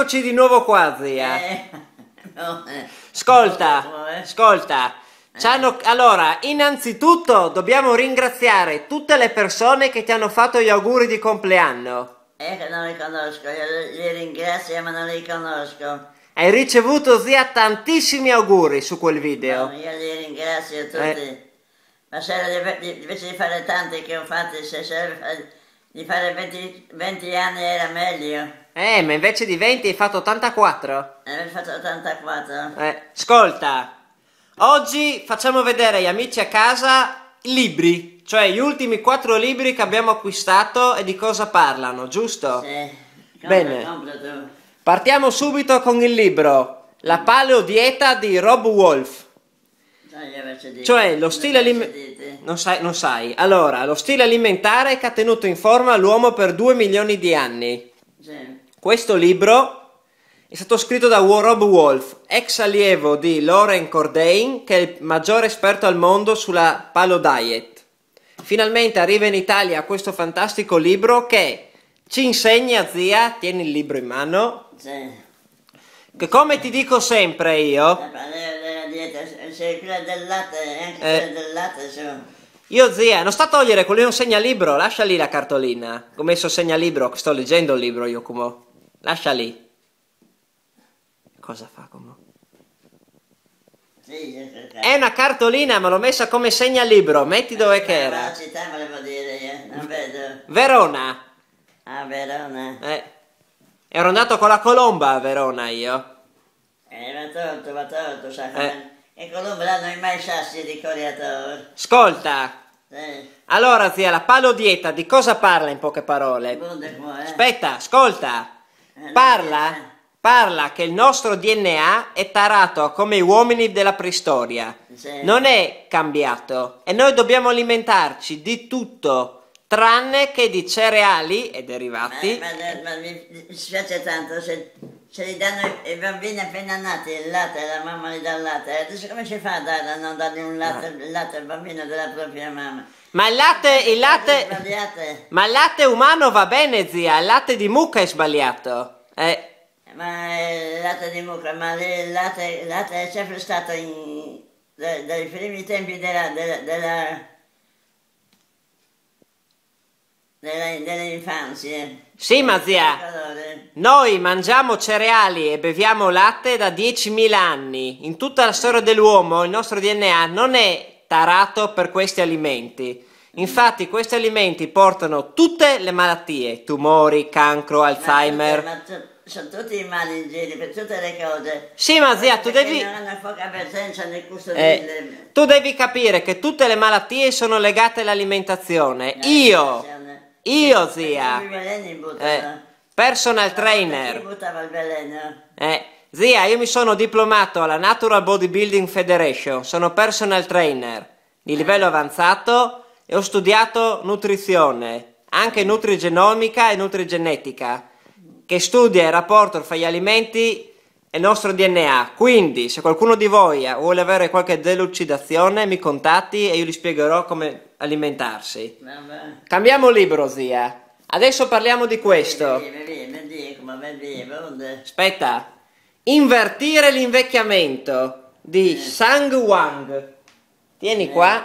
Eccoci di nuovo qua, zia. Eh, no, eh. Ascolta, eh. ascolta. Eh. allora, innanzitutto dobbiamo ringraziare tutte le persone che ti hanno fatto gli auguri di compleanno. Eh, che non li conosco, io li ringrazio ma non li conosco. Hai ricevuto, zia, tantissimi auguri su quel video. No, io li ringrazio tutti. Eh. Ma se invece di fare tanti che ho fatto, se serve di fare 20, 20 anni era meglio. Eh, ma invece di 20 hai fatto 84. Eh, hai fatto 84. Eh, ascolta, oggi facciamo vedere agli amici a casa i libri, cioè gli ultimi 4 libri che abbiamo acquistato e di cosa parlano, giusto? Sì. Compra, Bene. Compra Partiamo subito con il libro La paleodieta di Rob Wolf. Ah, cioè, lo stile alimentare. Non sai, non sai. Allora, lo stile alimentare che ha tenuto in forma l'uomo per due milioni di anni. Sì. Questo libro è stato scritto da Rob Wolf, ex allievo di Lauren Cordain, che è il maggiore esperto al mondo sulla palo diet. Finalmente arriva in Italia questo fantastico libro che ci insegna, zia, tieni il libro in mano. Sì. Che come ti dico sempre io. Eh, se, se quella del latte, anche eh. del latte sono... Io zia, non sta a togliere, quello è un segnalibro, lascia lì la cartolina. Ho messo segnalibro, sto leggendo il libro io, Kumo. Lascia lì. Cosa fa, Kumo? È una cartolina, ma l'ho messa come segnalibro. Metti eh, dove che era. La città volevo dire io, eh, non vedo. Verona. Ah, Verona. Eh. Ero andato con la colomba a Verona io. Eh, ma tolto, ma tolto, sai. Eh. E Colombra non è mai sassi di coriatore. Ascolta! Sì. Eh. Allora zia, la palodieta di cosa parla in poche parole? Buongiorno, eh. Aspetta, ascolta! Eh, parla, eh. parla che il nostro DNA è tarato come i uomini della preistoria. Sì. Non è cambiato e noi dobbiamo alimentarci di tutto tranne che di cereali e derivati. Ma, ma, ma mi dispiace tanto se ce li danno i bambini appena nati, il latte, la mamma li dà il latte. Adesso come si fa a, dare, a non dargli un latte, no. Ah. latte, al bambino della propria mamma? Ma il latte, il latte, latte ma il latte umano va bene zia, il latte di mucca è sbagliato. Eh. Ma il latte di mucca, ma il latte, il latte è sempre stato in, dai, dai primi tempi della, della, della Dell'infanzia? Sì, ma zia. Noi mangiamo cereali e beviamo latte da 10.000 anni. In tutta la storia dell'uomo il nostro DNA non è tarato per questi alimenti. Infatti questi alimenti portano tutte le malattie, tumori, cancro, Alzheimer. Ma, ma, ma, sono tutti i mali in giro per tutte le cose. Sì, ma zia, tu devi. Non hanno poca presenza nel custodirle. Eh, tu devi capire che tutte le malattie sono legate all'alimentazione. Io io zia. Eh, personal trainer. Eh, zia, io mi sono diplomato alla Natural Bodybuilding Federation, sono personal trainer di eh. livello avanzato e ho studiato nutrizione, anche nutrigenomica e nutrigenetica, che studia il rapporto fra gli alimenti e il nostro DNA. Quindi, se qualcuno di voi vuole avere qualche delucidazione, mi contatti e io gli spiegherò come alimentarsi. Vabbè. Cambiamo libro, zia. Adesso parliamo di questo. Vieni, vieni, vieni, come vivo, Aspetta. Invertire l'invecchiamento di eh. Sang Wang. Tieni eh. qua.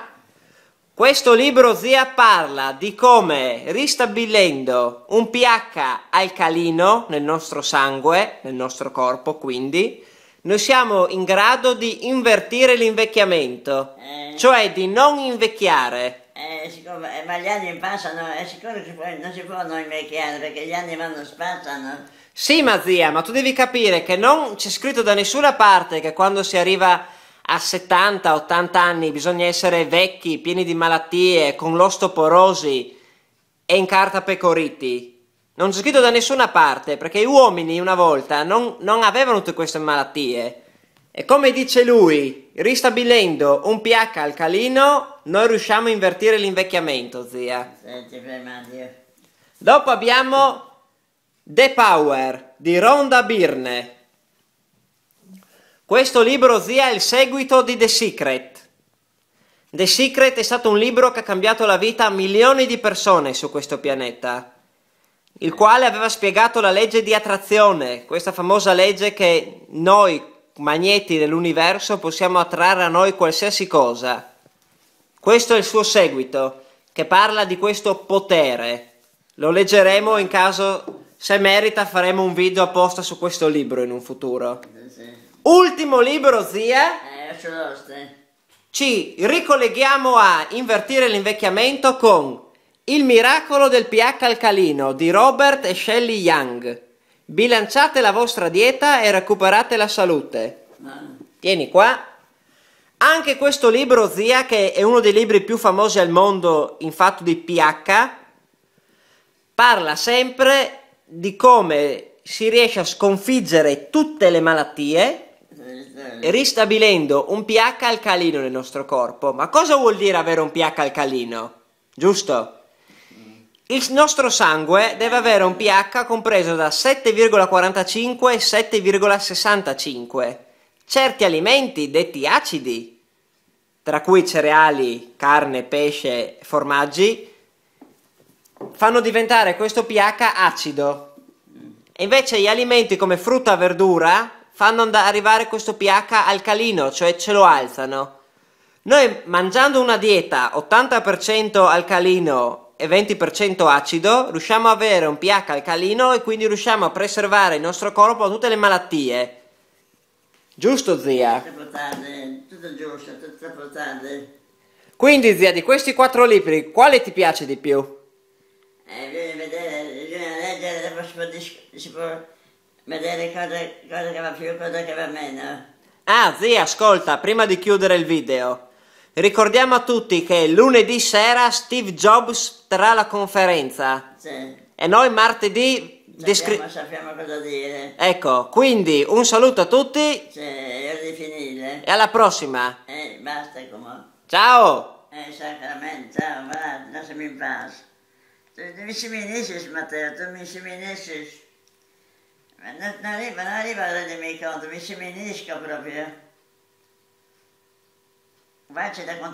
Questo libro, zia, parla di come ristabilendo un pH alcalino nel nostro sangue, nel nostro corpo, quindi, noi siamo in grado di invertire l'invecchiamento, eh. cioè di non invecchiare. Eh, siccome, eh, ma gli anni passano, è eh, sicuro che poi non si possono invecchiare perché gli anni vanno spazzano. Sì, ma zia, ma tu devi capire che non c'è scritto da nessuna parte che quando si arriva a 70-80 anni bisogna essere vecchi, pieni di malattie, con l'ostoporosi e in carta pecoriti. Non c'è scritto da nessuna parte perché gli uomini una volta non, non avevano tutte queste malattie. E come dice lui, ristabilendo un pH alcalino noi riusciamo a invertire l'invecchiamento, zia. Senti, fermati. Dopo abbiamo The Power di Rhonda Birne. Questo libro, zia, è il seguito di The Secret. The Secret è stato un libro che ha cambiato la vita a milioni di persone su questo pianeta, il quale aveva spiegato la legge di attrazione, questa famosa legge che noi, magneti dell'universo, possiamo attrarre a noi qualsiasi cosa. Questo è il suo seguito, che parla di questo potere. Lo leggeremo in caso, se merita, faremo un video apposta su questo libro in un futuro. Sì. Ultimo libro, zia. Eh, eh, Ci ricolleghiamo a Invertire l'invecchiamento con Il miracolo del pH alcalino di Robert e Shelley Young. Bilanciate la vostra dieta e recuperate la salute. Tieni qua. Anche questo libro, Zia, che è uno dei libri più famosi al mondo in fatto di pH, parla sempre di come si riesce a sconfiggere tutte le malattie ristabilendo un pH alcalino nel nostro corpo. Ma cosa vuol dire avere un pH alcalino? Giusto? Il nostro sangue deve avere un pH compreso da 7,45 e 7,65. Certi alimenti, detti acidi, tra cui cereali, carne, pesce, formaggi, fanno diventare questo pH acido. E invece gli alimenti come frutta e verdura fanno arrivare questo pH alcalino, cioè ce lo alzano. Noi mangiando una dieta 80% alcalino e 20% acido, riusciamo ad avere un pH alcalino e quindi riusciamo a preservare il nostro corpo da tutte le malattie. Giusto, zia? tutto giusto, tutto fruttate. Quindi zia, di questi quattro libri, quale ti piace di più? Eh, bisogna vedere, bisogna leggere, si può, si può vedere cosa, cosa che va più, cosa che va meno. Ah zia, ascolta, prima di chiudere il video, ricordiamo a tutti che lunedì sera Steve Jobs terrà la conferenza. Sì. E noi martedì sappiamo, sappiamo, cosa dire. Ecco, quindi un saluto a tutti. Sì, io definito. E alla prossima. Eh, basta come. Ciao. Eh, sacramento, ciao, guarda, lasciami in pace. Tu mi ci minisci, Matteo, tu mi ci minisci. Non, non arriva, non arriva a rendermi conto, mi ci minisco proprio. c'è da contare.